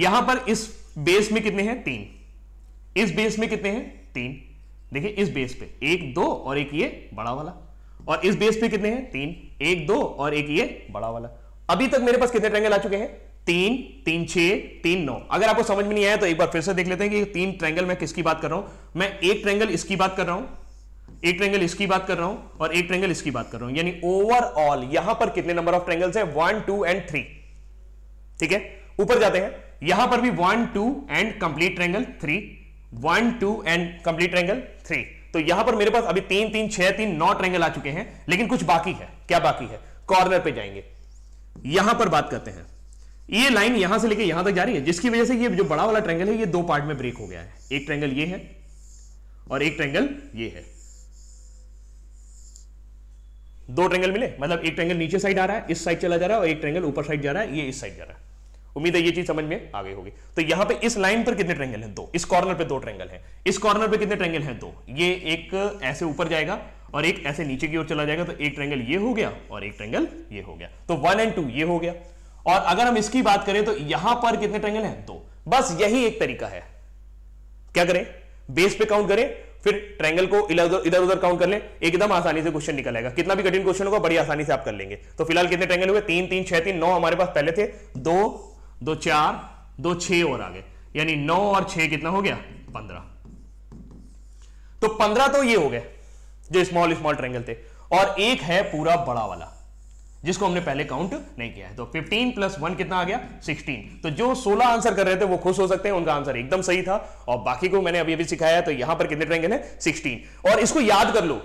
S2: यहां पर इस बेस में कितने हैं तीन इस बेस में कितने हैं तीन देखिए इस बेस पे एक दो और एक ये बड़ा वाला और इस बेस पे कितने हैं तीन एक दो और एक ये बड़ा वाला अभी तक मेरे पास कितने ट्रेंगल आ चुके हैं तीन तीन छह तीन नौ अगर आपको समझ में नहीं आया तो एक बार फिर से देख लेते हैं कि तीन ट्रेंगल मैं किसकी बात कर रहा हूं मैं एक ट्रेंगल इसकी बात कर रहा हूं एक ट्रेंगल इसकी बात कर रहा हूं और एक ट्रेंगल इसकी बात कर रहा हूं यानी ओवरऑल यहां पर कितने नंबर ऑफ ट्रेंगल्स है वन टू एंड थ्री ठीक है ऊपर जाते हैं यहां पर भी one two and complete triangle three one two and complete triangle three तो यहां पर मेरे पास अभी तीन तीन छह तीन नौ ट्रेंगल आ चुके हैं लेकिन कुछ बाकी है क्या बाकी है कॉर्नर पे जाएंगे यहां पर बात करते हैं ये लाइन यहां से लेके यहां तक जा रही है जिसकी वजह से ये जो बड़ा वाला ट्रेंगल है ये दो पार्ट में ब्रेक हो गया है एक ट्रेंगल ये है और एक ट्रेंगल ये है दो ट्रेंगल मिले मतलब एक ट्रेंगल नीचे साइड आ रहा है इस साइड चला जा रहा है और एक ट्रेंगल ऊपर साइड जा रहा है ये इस साइड जा रहा है उम्मीद है ये चीज समझ में आ गई होगी तो यहां पे इस लाइन पर कितने ट्रेंगल हैं दो इस कॉर्नर पे दो ट्रेंगल हैं इस कॉर्नर पे कितने ट्रेंगल हैं दो ये एक ऐसे ऊपर जाएगा और एक ऐसे नीचे की ओर चला जाएगा तो एक ट्रेंगल ये हो गया और एक ट्रेंगल ये हो गया तो वन एंड टू ये हो गया और अगर हम इसकी बात करें तो यहां पर कितने ट्रेंगल हैं दो बस यही एक तरीका है क्या करें बेस पे काउंट करें फिर ट्रायंगल को इधर उधर काउंट कर ले एकदम आसानी से क्वेश्चन निकल आएगा कितना भी कठिन क्वेश्चन होगा बड़ी आसानी से आप कर लेंगे तो फिलहाल कितने ट्रेंगल हुए तीन तीन छह तीन नौ हमारे पास पहले थे दो दो चार दो छह और आगे यानी नौ और छह कितना हो गया पंद्रह तो पंद्रह तो ये हो गए जो स्मॉल स्मॉल ट्रेंगल थे और एक है पूरा बड़ा वाला जिसको हमने पहले काउंट नहीं किया है तो 15 प्लस वन कितना आ गया 16 तो जो 16 आंसर कर रहे थे वो खुश हो सकते हैं उनका आंसर एकदम सही था और बाकी को मैंने अभी अभी सिखाया तो यहां पर कितने ट्रेंगे है 16 और इसको याद कर लो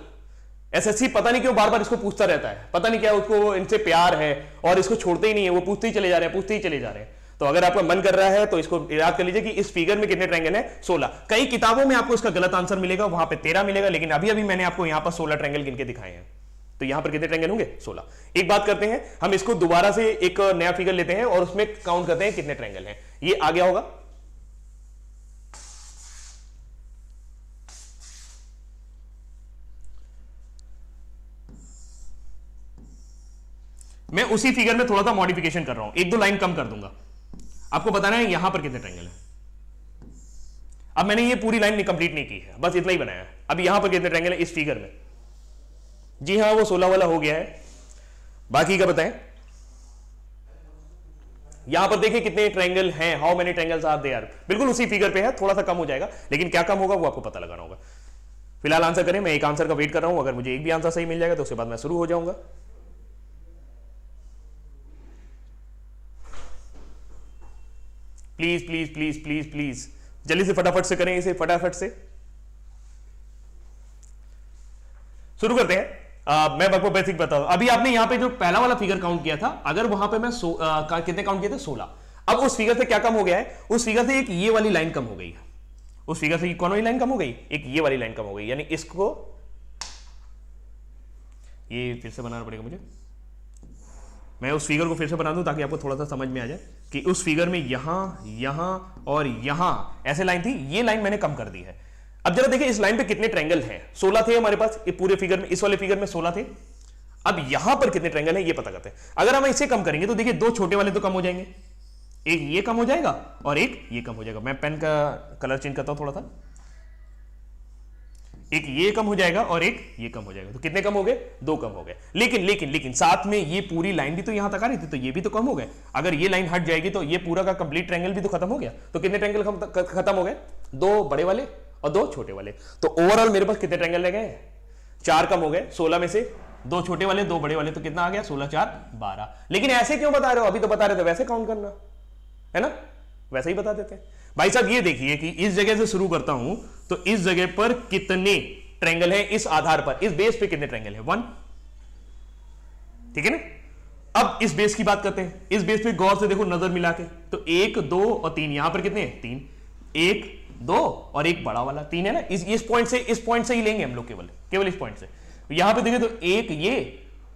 S2: एसएससी पता नहीं क्यों बार बार इसको पूछता रहता है पता नहीं क्या उसको इनसे प्यार है और इसको छोड़ते ही नहीं है वो पूछते ही चले जा रहे हैं पूछते ही चले जा रहे हैं तो अगर आपका मन कर रहा है तो इसको याद कर लीजिए कि इस फिगर में कितने ट्रेंगल है सोलह कई किताबों में आपको इसका गलत आंसर मिलेगा वहां पर तेरह मिलेगा लेकिन अभी अभी मैंने आपको यहां पर सोलह ट्रेंगल गिन के दिखाए हैं तो यहां पर कितने ट्रायंगल होंगे 16 एक बात करते हैं हम इसको दोबारा से एक नया फिगर लेते हैं और उसमें काउंट करते हैं कितने ट्रायंगल हैं ये आ गया होगा मैं उसी फिगर में थोड़ा सा मॉडिफिकेशन कर रहा हूं एक दो लाइन कम कर दूंगा आपको बताना है यहां पर कितने ट्रायंगल हैं अब मैंने ये पूरी लाइन कंप्लीट नहीं की है बस इतना ही बनाया है अब यहां पर कितने ट्रायंगल है इस फिगर में जी हाँ वो सोलह वाला हो गया है बाकी का बताएं यहां पर देखिए कितने ट्रैंगल हैं how many triangles are they are बिल्कुल उसी फिगर पे है थोड़ा सा कम हो जाएगा लेकिन क्या कम होगा वो आपको पता लगाना होगा फिलहाल आंसर करें मैं एक आंसर का वेट कर रहा हूं अगर मुझे एक भी आंसर सही मिल जाएगा तो उसके बाद मैं शुरू हो जाऊंगा please please please please please जल्दी से फटाफट से करें इसे फटाफट से शुरू करते हैं आ, मैं आपको बेसिक बताऊं अभी आपने यहां पे जो पहला वाला फिगर काउंट किया था अगर वहां पे मैं आ, कितने काउंट किए थे सोलह अब उस फिगर से क्या कम हो गया है उस फिगर से एक ये वाली लाइन कम हो गई है उस फिगर से कौन वाली लाइन कम हो गई एक ये वाली लाइन कम हो गई यानी इसको ये फिर से बनाना पड़ेगा मुझे मैं उस फिगर को फिर से बना दूं ताकि आपको थोड़ा सा समझ में आ जाए कि उस फिगर में यहां यहां और यहां ऐसे लाइन थी ये लाइन मैंने कम कर दी है अब जरा देखिए इस लाइन पे कितने ट्रेंगल हैं सोलह थे हमारे पास ये पूरे फिगर में इस वाले फिगर में सोलह थे अब यहां पर कितने ट्रेंगल है ये पता करते हैं अगर हम इसे कम करेंगे तो देखिए दो छोटे वाले तो कम हो जाएंगे एक ये कम हो जाएगा और एक ये कम हो जाएगा मैं पेन का कलर चेंज करता हूं थोड़ा सा एक ये कम हो जाएगा और एक ये कम हो जाएगा तो कितने कम हो गए दो कम हो गए लेकिन लेकिन लेकिन साथ में ये पूरी लाइन भी तो यहां तक आ रही थी तो ये भी तो कम हो गए अगर ये लाइन हट जाएगी तो ये पूरा का कंप्लीट ट्रेंगल भी तो खत्म हो गया तो कितने ट्रेंगल खत्म हो गए दो बड़े वाले और दो छोटे वाले तो ओवरऑल मेरे पास कितने ट्रेंगल रह गए चार कम हो गए सोलह में से दो छोटे वाले दो बड़े वाले तो कितना आ गया सोलह चार बारह लेकिन ऐसे क्यों बता रहे हो अभी तो बता रहे थे वैसे काउंट करना है ना वैसे ही बता देते भाई साहब ये देखिए कि इस जगह से शुरू करता हूं तो इस जगह पर कितने ट्रेंगल है इस आधार पर इस बेस पे कितने ट्रेंगल है वन ठीक है ना अब इस बेस की बात करते हैं इस बेस पे गौर से देखो नजर मिला के तो एक दो और तीन यहां पर कितने हैं तीन एक दो और एक बड़ा वाला तीन है ना इस इस पॉइंट से इस पॉइंट से ही लेंगे हम लोग केवल केवल इस पॉइंट से तो यहां पे देखिए तो एक ये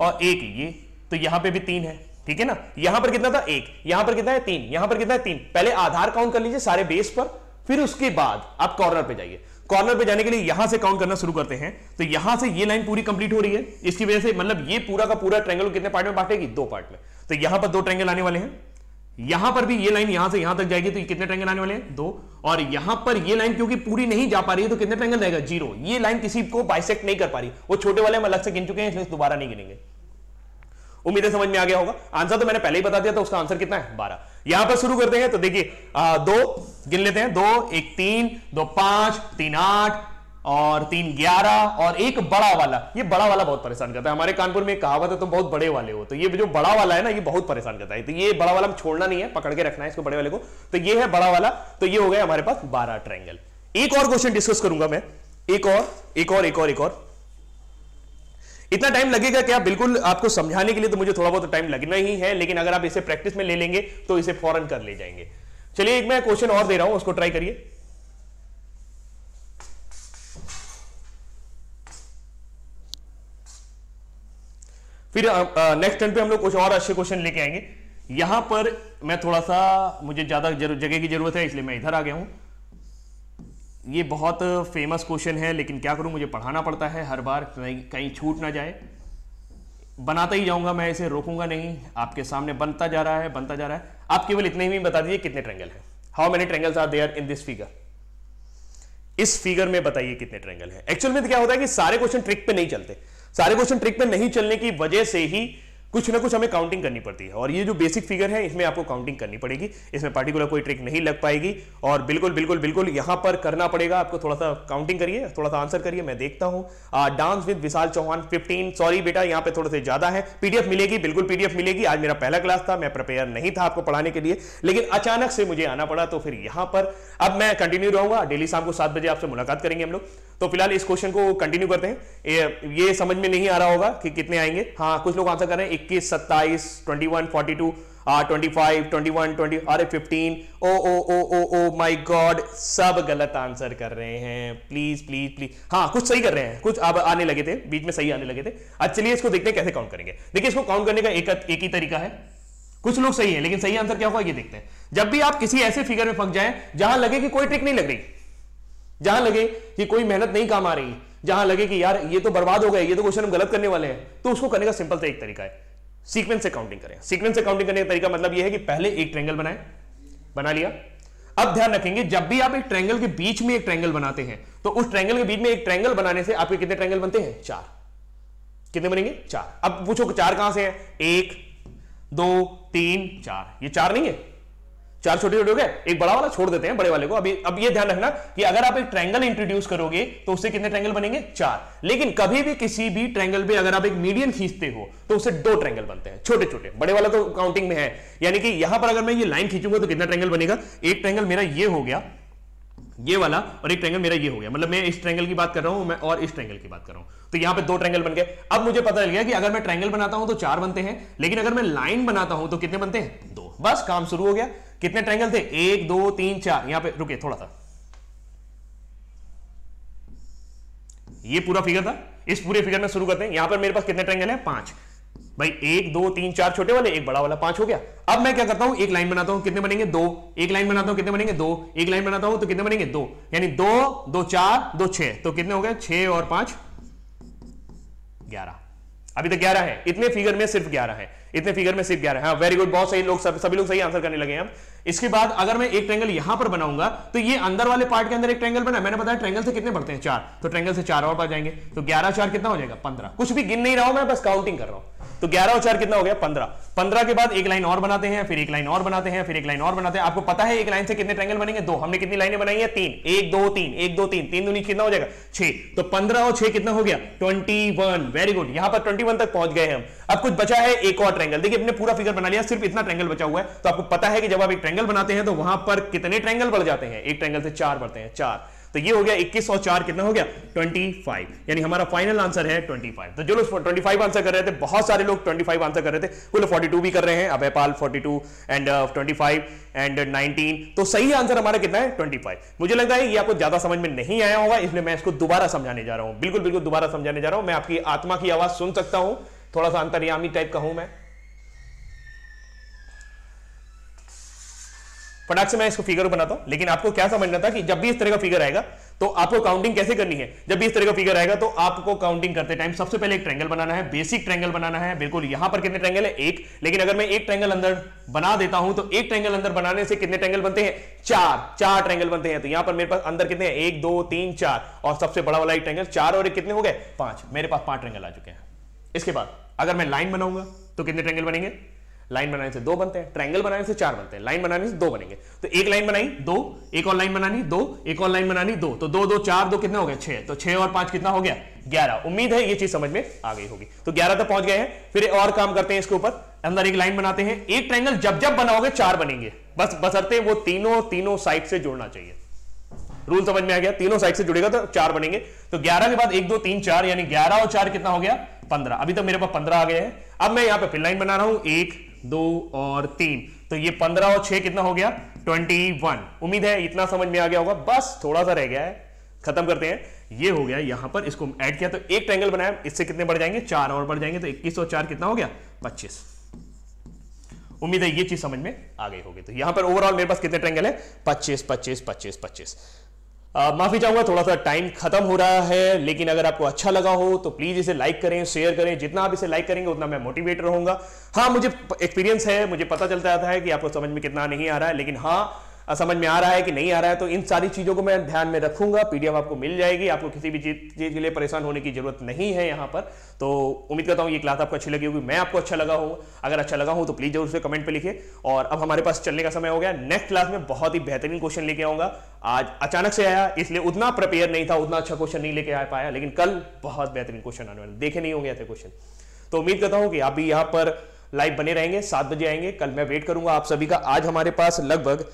S2: और एक ये तो यहां पे भी तीन है ठीक है ना यहां पर कितना था एक यहां पर कितना है तीन यहां पर कितना है तीन पहले आधार काउंट कर लीजिए सारे बेस पर फिर उसके बाद आप कॉर्नर पे जाइए कॉर्नर पे जाने के लिए यहां से काउंट करना शुरू करते हैं तो यहां से ये लाइन पूरी कंप्लीट हो रही है इसकी वजह से मतलब ये पूरा का पूरा ट्रेंगल कितने पार्ट में बांटेगी दो पार्ट में तो यहां पर दो ट्रेंगल आने वाले हैं यहां पर भी ये लाइन यहां से यहां तक जाएगी तो कितने ट्रेंगल आने वाले हैं दो और यहां पर ये लाइन क्योंकि पूरी नहीं जा पा रही है तो कितने ट्रेंगल रहेगा जीरो ये लाइन किसी को बाइसेक्ट नहीं कर पा रही वो छोटे वाले हम अलग से गिन चुके हैं इसलिए दोबारा नहीं गिनेंगे उम्मीदें समझ में आ गया होगा आंसर तो मैंने पहले ही बता दिया था उसका आंसर कितना है बारह यहां पर शुरू करते हैं तो देखिए दो गिन लेते हैं दो एक तीन दो पांच तीन आठ और तीन ग्यारह और एक बड़ा वाला ये बड़ा वाला बहुत परेशान करता है हमारे कानपुर में कहावत है तुम बहुत बड़े वाले हो तो ये जो बड़ा वाला है ना ये बहुत परेशान करता है तो ये बड़ा वाला हम छोड़ना नहीं है पकड़ के रखना है इसको बड़े वाले को तो ये है बड़ा वाला तो ये हो गया हमारे पास बारह ट्राइंगल एक और क्वेश्चन डिस्कस करूंगा मैं एक और एक और एक और एक और इतना टाइम लगेगा क्या बिल्कुल आपको समझाने के लिए तो मुझे थोड़ा बहुत टाइम लगना ही है लेकिन अगर आप इसे प्रैक्टिस में ले लेंगे तो इसे फॉरन कर ले जाएंगे चलिए एक मैं क्वेश्चन और दे रहा हूं उसको ट्राई करिए फिर नेक्स्ट टर्न पे हम लोग कुछ और अच्छे क्वेश्चन लेके आएंगे यहां पर मैं थोड़ा सा मुझे ज्यादा जगह की जरूरत है इसलिए मैं इधर आ गया हूं ये बहुत फेमस क्वेश्चन है लेकिन क्या करूं मुझे पढ़ाना पड़ता है हर बार कहीं छूट ना जाए बनाता ही जाऊंगा मैं इसे रोकूंगा नहीं आपके सामने बनता जा रहा है बनता जा रहा है आप केवल इतने ही बता दीजिए कितने ट्रेंगल है how many triangles are there in this figure इस फिगर में बताइए कितने ट्रेंगल है एक्चुअल में क्या होता है कि सारे क्वेश्चन ट्रिक पे नहीं चलते सारे क्वेश्चन ट्रिक पर नहीं चलने की वजह से ही कुछ ना कुछ हमें काउंटिंग करनी पड़ती है और ये जो बेसिक फिगर है इसमें आपको काउंटिंग करनी पड़ेगी इसमें पार्टिकुलर कोई ट्रिक नहीं लग पाएगी और बिल्कुल बिल्कुल बिल्कुल यहां पर करना पड़ेगा आपको थोड़ा सा काउंटिंग करिए थोड़ा सा आंसर करिए मैं देखता हूं dance with Vishal Chauhan 15 sorry बेटा यहां पर थोड़े से ज्यादा है पीडीएफ मिलेगी बिल्कुल पीडीएफ मिलेगी आज मेरा पहला क्लास था मैं प्रिपेयर नहीं था आपको पढ़ाने के लिए लेकिन अचानक से मुझे आना पड़ा तो फिर यहां पर अब मैं कंटिन्यू रहूंगा डेली शाम को सात बजे आपसे मुलाकात करेंगे हम लोग तो फिलहाल इस क्वेश्चन को कंटिन्यू करते हैं ये, ये समझ में नहीं आ रहा होगा कि कितने आएंगे हाँ कुछ लोग आंसर कर रहे हैं इक्कीस सत्ताईस twenty one forty two twenty five twenty one twenty अरे fifteen oh oh oh oh oh my God सब गलत आंसर कर रहे हैं प्लीज प्लीज प्लीज हाँ कुछ सही कर रहे हैं कुछ अब आने लगे थे बीच में सही आने लगे थे अब चलिए इसको देखते हैं कैसे काउंट करेंगे देखिए इसको काउंट करने का एक, एक ही तरीका है कुछ लोग सही है लेकिन सही आंसर क्या होगा ये देखते हैं जब भी आप किसी ऐसे फिगर में फंस जाए जहां लगे कि कोई ट्रिक नहीं लग रही जहां लगे कि कोई मेहनत नहीं काम आ रही जहां लगे कि यार ये तो बर्बाद हो गए ये तो क्वेश्चन हम गलत करने वाले हैं तो उसको करने का सिंपल सा एक तरीका है सीक्वेंस से काउंटिंग करें सीक्वेंस से काउंटिंग करने का तरीका मतलब यह है कि पहले एक ट्रेंगल बनाए बना लिया अब ध्यान रखेंगे जब भी आप एक ट्रेंगल के बीच में एक ट्रेंगल बनाते हैं तो उस ट्रेंगल के बीच में एक ट्रेंगल बनाने से आपके कितने ट्रेंगल बनते हैं चार कितने बनेंगे चार अब पूछो चार कहां से है एक दो तीन चार ये चार नहीं है चार छोटे छोटे हो गए एक बड़ा वाला छोड़ देते हैं बड़े वाले को अभी अब ये ध्यान रखना कि अगर आप एक ट्रैंगल इंट्रोड्यूस करोगे तो उससे कितने ट्रैंगल बनेंगे चार लेकिन कभी भी किसी भी ट्रैंगल पे अगर आप एक मीडियन खींचते हो तो उससे दो ट्रैंगल बनते हैं छोटे छोटे बड़े वाला तो काउंटिंग में है यानी कि यहां पर अगर मैं ये लाइन खींचूंगा तो कितना ट्रैंगल बनेगा एक ट्रैंगल मेरा ये हो गया ये वाला और एक ट्रैंगल मेरा ये हो गया मतलब मैं इस ट्रैंगल की बात कर रहा हूं मैं और इस ट्रैंगल की बात कर रहा हूं तो यहां पे दो ट्रैंगल बन गए अब मुझे पता चल गया कि अगर मैं ट्रैंगल बनाता हूं तो चार बनते हैं लेकिन अगर मैं लाइन बनाता हूं तो कितने बनते हैं दो बस काम शुरू हो गया कितने ट्रायंगल थे एक दो तीन चार यहां पे रुके थोड़ा सा ये पूरा फिगर था इस पूरे फिगर में शुरू करते हैं यहां पर मेरे पास कितने ट्रायंगल है पांच भाई एक दो तीन चार छोटे वाले एक बड़ा वाला पांच हो गया अब मैं क्या करता हूं एक लाइन बनाता हूं कितने बनेंगे दो एक लाइन बनाता हूं कितने बनेंगे दो एक लाइन बनाता हूं तो कितने बनेंगे दो यानी दो दो चार दो छह तो कितने हो गए छह और पांच ग्यारह अभी तक ग्यारह है इतने फिगर में सिर्फ ग्यारह है इतने फिगर में सिर्फ ग्यारह है वेरी गुड बहुत सही लोग सब, सभी लोग सही आंसर करने लगे हम इसके बाद अगर मैं एक ट्रेंगल यहां पर बनाऊंगा तो ये अंदर वाले पार्ट के अंदर एक ट्रेंगल बना मैंने बताया ट्रेंगल से कितने बढ़ते हैं चार तो ट्रेंगल से चार और बढ़ जाएंगे तो ग्यारह चार कितना हो जाएगा पंद्रह कुछ भी गिन नहीं रहा हूं मैं बस काउंटिंग कर रहा हूं तो ग्यारह और चार कितना हो गया पंद्रह पंद्रह के बाद एक लाइन और बनाते हैं फिर एक लाइन और बनाते हैं फिर एक लाइन और बनाते हैं आपको पता है एक लाइन से कितने ट्रेंगल बनेंगे दो हमने कितनी लाइनें बनाई है तीन एक दो तीन एक दो तीन तीन दूनी कितना हो जाएगा छह तो पंद्रह और छह कितना हो गया ट्वेंटी वन वेरी गुड यहां पर ट्वेंटी वन तक पहुंच गए हम अब कुछ बचा है एक और ट्रेंगल देखिए अपने पूरा फिगर बना लिया सिर्फ इतना ट्रेंगल बचा हुआ है तो आपको पता है कि जब आप एक ट्रेंगल बनाते हैं तो वहां पर कितने ट्रेंगल बढ़ जाते हैं एक ट्रेंगल से चार बढ़ते हैं चार तो ये हो गया 21 और 4 कितना हो गया 25 यानी हमारा फाइनल आंसर है 25 तो जो लोग 25 आंसर कर रहे थे बहुत सारे लोग 25 आंसर कर रहे थे वो लोग 42 भी कर रहे हैं अभयपाल 42 एंड uh, 25 एंड 19 तो सही आंसर हमारा कितना है 25 मुझे लगता है ये आपको ज्यादा समझ में नहीं आया होगा इसलिए मैं इसको दोबारा समझाने जा रहा हूं बिल्कुल बिल्कुल दोबारा समझाने जा रहा हूं मैं आपकी आत्मा की आवाज सुन सकता हूं थोड़ा सा अंतरयामी टाइप का हूं मैं फटाक से मैं इसको फिगर बनाता हूं लेकिन आपको क्या समझना था कि जब भी इस तरह का फिगर आएगा तो आपको काउंटिंग कैसे करनी है जब भी इस तरह का फिगर आएगा तो आपको काउंटिंग करते टाइम सबसे पहले एक ट्रेंगल बनाना है बेसिक ट्रेंगल बनाना है बिल्कुल यहां पर कितने ट्रेंगल है एक लेकिन अगर मैं एक ट्रेंगल अंदर बना देता हूं तो एक ट्रेंगल अंदर बनाने से कितने ट्रेंगल बनते हैं चार चार ट्रेंगल बनते हैं तो यहां पर मेरे पास अंदर कितने हैं एक दो तीन चार और सबसे बड़ा वाला एक ट्रेंगल चार और एक कितने हो गए पांच मेरे पास पांच ट्रेंगल आ चुके हैं इसके बाद अगर मैं लाइन बनाऊंगा तो कितने ट्रेंगल बनेंगे लाइन बनाने से दो बनते हैं ट्रायंगल बनाने से चार बनते हैं लाइन बनाने से दो बनेंगे तो एक लाइन बनाई दो एक और लाइन बनानी दो एक और लाइन बनानी दो तो दो दो चार दो कितना हो गया छह तो छह और पांच कितना हो गया ग्यारह उम्मीद है ये चीज समझ में आ गई होगी तो ग्यारह तक पहुंच गए हैं फिर और काम करते हैं इसके ऊपर अंदर एक लाइन बनाते हैं एक ट्राइंगल जब जब बनाओगे चार बनेंगे बस बसरते वो तीनों तीनों साइड से जोड़ना चाहिए रूल समझ में आ गया तीनों साइड से जुड़ेगा तो चार बनेंगे तो ग्यारह के बाद एक दो तीन चार यानी ग्यारह और चार कितना हो गया पंद्रह अभी तो मेरे पास पंद्रह आ गए हैं अब मैं यहां पे फिर लाइन बना रहा हूं एक दो और तीन तो ये पंद्रह और छह कितना हो गया ट्वेंटी वन उम्मीद है इतना समझ में आ गया होगा बस थोड़ा सा रह गया है खत्म करते हैं ये हो गया यहां पर इसको ऐड किया तो एक ट्रैंगल बनाया इससे कितने बढ़ जाएंगे चार और बढ़ जाएंगे तो इक्कीस और चार कितना हो गया पच्चीस उम्मीद है ये चीज समझ में आ गई होगी तो यहां पर ओवरऑल मेरे पास कितने ट्रैंगल है पच्चीस पच्चीस पच्चीस पच्चीस माफी चाहूंगा थोड़ा सा टाइम खत्म हो रहा है लेकिन अगर आपको अच्छा लगा हो तो प्लीज इसे लाइक करें शेयर करें जितना आप इसे लाइक करेंगे उतना मैं मोटिवेट रहूंगा हाँ मुझे एक्सपीरियंस है मुझे पता चलता है कि आपको समझ में कितना नहीं आ रहा है लेकिन हाँ समझ में आ रहा है कि नहीं आ रहा है तो इन सारी चीज़ों को मैं ध्यान में रखूंगा पीडीएफ आपको मिल जाएगी आपको किसी भी चीज़ के लिए परेशान होने की जरूरत नहीं है यहाँ पर तो उम्मीद करता हूँ ये क्लास आपको अच्छी लगी होगी मैं आपको अच्छा लगा हूँ अगर अच्छा लगा हूँ तो प्लीज़ जरूर से कमेंट पर लिखे और अब हमारे पास चलने का समय हो गया नेक्स्ट क्लास में बहुत ही बेहतरीन क्वेश्चन लेके आऊंगा आज अचानक से आया इसलिए उतना प्रिपेयर नहीं था उतना अच्छा क्वेश्चन नहीं लेके आ पाया लेकिन कल बहुत बेहतरीन क्वेश्चन आने वाले देखे नहीं होंगे ऐसे क्वेश्चन तो उम्मीद करता हूँ कि आप भी यहाँ पर लाइव बने रहेंगे सात बजे आएंगे कल मैं वेट करूंगा आप सभी का आज हमारे पास लगभग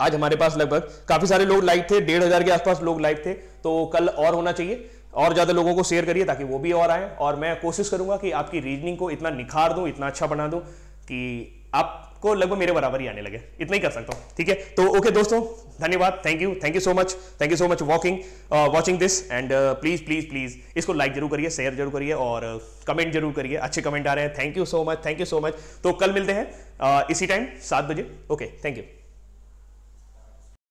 S2: आज हमारे पास लगभग काफी सारे लोग लाइव थे डेढ़ हजार के आसपास लोग लाइव थे तो कल और होना चाहिए और ज्यादा लोगों को शेयर करिए ताकि वो भी और आए और मैं कोशिश करूंगा कि आपकी रीजनिंग को इतना निखार दूं इतना अच्छा बना दूं कि आप को लगभग मेरे बराबर ही आने लगे इतना ही कर सकता हूँ ठीक है तो ओके दोस्तों धन्यवाद thank you thank you so much thank you so much walking watching this and please please please इसको लाइक जरूर करिए शेयर जरूर करिए और कमेंट uh, जरूर करिए अच्छे कमेंट आ रहे हैं thank you so much thank you so much तो कल मिलते हैं uh, इसी टाइम सात बजे ओके थैंक यू